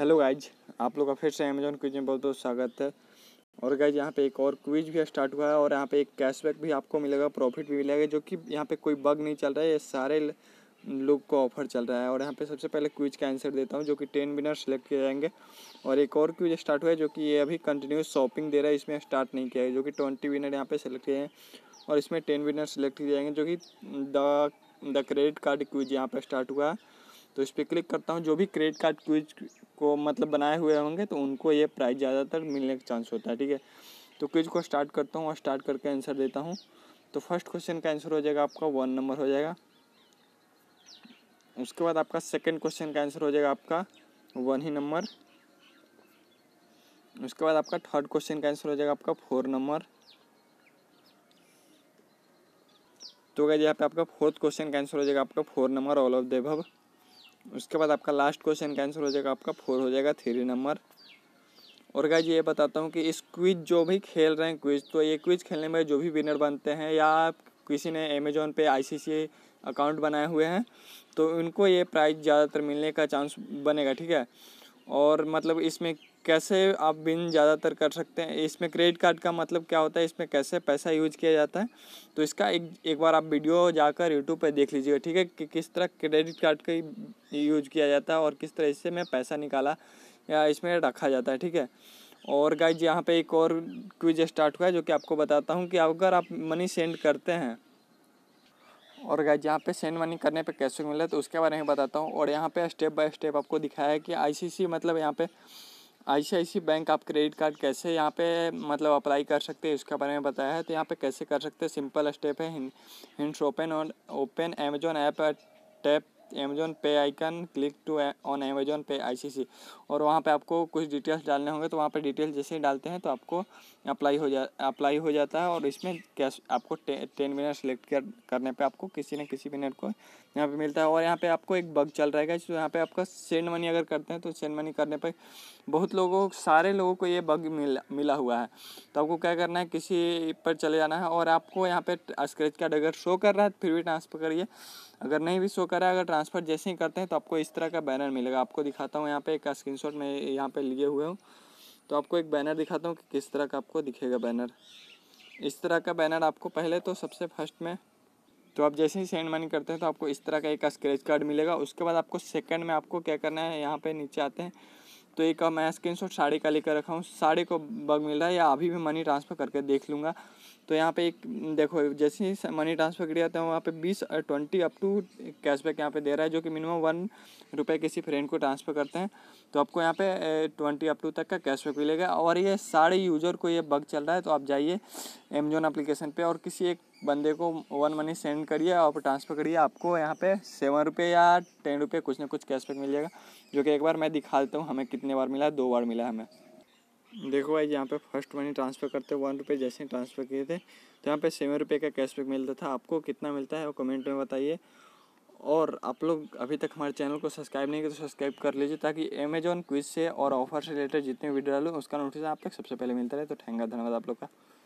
hello guys आप लोग का फिर से अमेजोन क्विज में बहुत बहुत स्वागत है और गाइज यहाँ पे एक और क्विज भी स्टार्ट हुआ है और यहाँ पे एक कैशबैक भी आपको मिलेगा प्रॉफिट भी मिलेगा जो कि यहाँ पे कोई बग नहीं चल रहा है ये सारे लोग को ऑफर चल रहा है और यहाँ पे सबसे पहले क्विज का आंसर देता हूँ जो कि टेन विनर सेलेक्ट किए जाएंगे और एक और क्विज स्टार्ट हुआ है जो कि ये अभी कंटिन्यूस शॉपिंग दे रहा है इसमें स्टार्ट नहीं किया है जो कि ट्वेंटी विनर यहाँ पे सेलेक्ट किए हैं और इसमें टेन विनर सेलेक्ट किए जाएंगे जो कि the the credit card quiz यहाँ पर स्टार्ट हुआ है तो इस पर क्लिक करता हूँ जो भी क्रेडिट कार्ड क्विज को मतलब बनाए हुए होंगे तो उनको ये प्राइज़ ज़्यादातर मिलने का चांस होता है ठीक है तो क्विज को स्टार्ट करता हूँ और स्टार्ट करके आंसर देता हूँ तो फर्स्ट क्वेश्चन का आंसर हो जाएगा आपका वन नंबर हो जाएगा उसके बाद आपका सेकेंड क्वेश्चन का आंसर हो जाएगा आपका वन ही नंबर उसके बाद आपका थर्ड क्वेश्चन का आंसर हो जाएगा आपका फोर नंबर तो क्या यहाँ पे आपका फोर्थ क्वेश्चन का आंसर हो जाएगा आपका फोर नंबर ऑल ऑफ देभव उसके बाद आपका लास्ट क्वेश्चन का आंसर हो जाएगा आपका फोर हो जाएगा थ्री नंबर और गाइज ये बताता हूँ कि इस क्विज जो भी खेल रहे हैं क्विज तो ये क्विज खेलने में जो भी विनर बनते हैं या किसी ने अमेजोन पे आईसीसी अकाउंट बनाए हुए हैं तो उनको ये प्राइज़ ज़्यादातर मिलने का चांस बनेगा ठीक है और मतलब इसमें कैसे आप बिन ज़्यादातर कर सकते हैं इसमें क्रेडिट कार्ड का मतलब क्या होता है इसमें कैसे पैसा यूज किया जाता है तो इसका एक एक बार आप वीडियो जाकर यूट्यूब पर देख लीजिएगा ठीक है कि किस तरह क्रेडिट कार्ड का यूज किया जाता है और किस तरह इससे मैं पैसा निकाला या इसमें रखा जाता है ठीक है और गाइज यहाँ पे एक और क्विज स्टार्ट हुआ है जो कि आपको बताता हूँ कि अगर आप मनी सेंड करते हैं और गाय यहाँ पे सेंड मनी करने पर कैसे मिला तो उसके बारे में बताता हूँ और यहाँ पर स्टेप बाय स्टेप आपको दिखाया है कि आई मतलब यहाँ पर आई बैंक आप क्रेडिट कार्ड कैसे यहाँ पे मतलब अप्लाई कर सकते हैं इसके बारे में बताया है तो यहाँ पे कैसे कर सकते हैं सिंपल स्टेप है हिंट्स ओपन और open Amazon app tap Amazon Pay icon click to on Amazon Pay ICC और वहाँ पे आपको कुछ डिटेल्स डालने होंगे तो वहाँ पे डिटेल्स जैसे ही डालते हैं तो आपको अप्लाई हो जा अप्लाई हो जाता है और इसमें कैश आपको टेन मिनट सेलेक्ट कर, करने पे आपको किसी न किसी मिनट को यहाँ पे मिलता है और यहाँ पे आपको एक बग चल रहेगा जो तो यहाँ पे आपका सेंड मनी अगर करते हैं तो सेंड मनी करने पर बहुत लोगों सारे लोगों को ये बग मिल मिला हुआ है तो आपको क्या करना है किसी पर चले जाना है और आपको यहाँ पे स्क्रेच कार्ड अगर शो कर रहा है तो फिर भी ट्रांसफर करिए अगर नहीं भी शो कर रहा है अगर ट्रांसफ़र जैसे ही करते हैं तो आपको इस तरह का बैनर मिलेगा आपको दिखाता हूँ यहाँ पे एक स्क्रीन शॉट मैं यहाँ पे लिए हुए हूँ तो आपको एक बैनर दिखाता हूँ कि किस तरह का आपको दिखेगा बैनर इस तरह का बैनर आपको पहले तो सबसे फर्स्ट में तो आप जैसे ही सेंड मनी करते हैं तो आपको इस तरह का एक स्क्रेच कार्ड मिलेगा उसके बाद आपको सेकेंड में आपको क्या करना है यहाँ पर नीचे आते हैं तो एक मैं स्क्रीन शॉट साड़ी का लेकर रखा हूँ साड़ी को बग मिल रहा है या अभी भी मनी ट्रांसफ़र करके देख लूँगा तो यहाँ पे एक देखो जैसे ही मनी ट्रांसफ़र किया है तो वहाँ पे बीस ट्वेंटी अप टू कैशबैक यहाँ पे दे रहा है जो कि मिनिमम वन रुपये किसी फ्रेंड को ट्रांसफ़र करते हैं तो आपको यहाँ पे ट्वेंटी अप टू तक का कैशबैक मिलेगा और ये सारे यूज़र को ये बग चल रहा है तो आप जाइए अमेजोन अप्लीकेशन पर और किसी एक बंदे को वन मनी सेंड करिए और ट्रांसफ़र करिए आपको यहाँ पे सेवन रुपये या टेन रुपये कुछ ना कुछ कैशबैक मिल जाएगा जो कि एक बार मैं दिखा देता हूँ हमें कितने बार मिला दो बार मिला हमें देखो भाई यहाँ पे फर्स्ट मनी ट्रांसफ़र करते वन रुपये जैसे ही ट्रांसफ़र किए थे तो यहाँ पे सेवन रुपये का कैशबैक मिलता था आपको कितना मिलता है वो कमेंट में बताइए और आप लोग अभी तक हमारे चैनल को सब्सक्राइब नहीं किया तो सब्सक्राइब कर लीजिए ताकि अमेजॉन क्विज से और ऑफर से रिलेटेड जितने वीडियो डालूँ उसका नोटिस आप तक सबसे पहले मिलता रहे तो थैंक धन्यवाद आप लोग का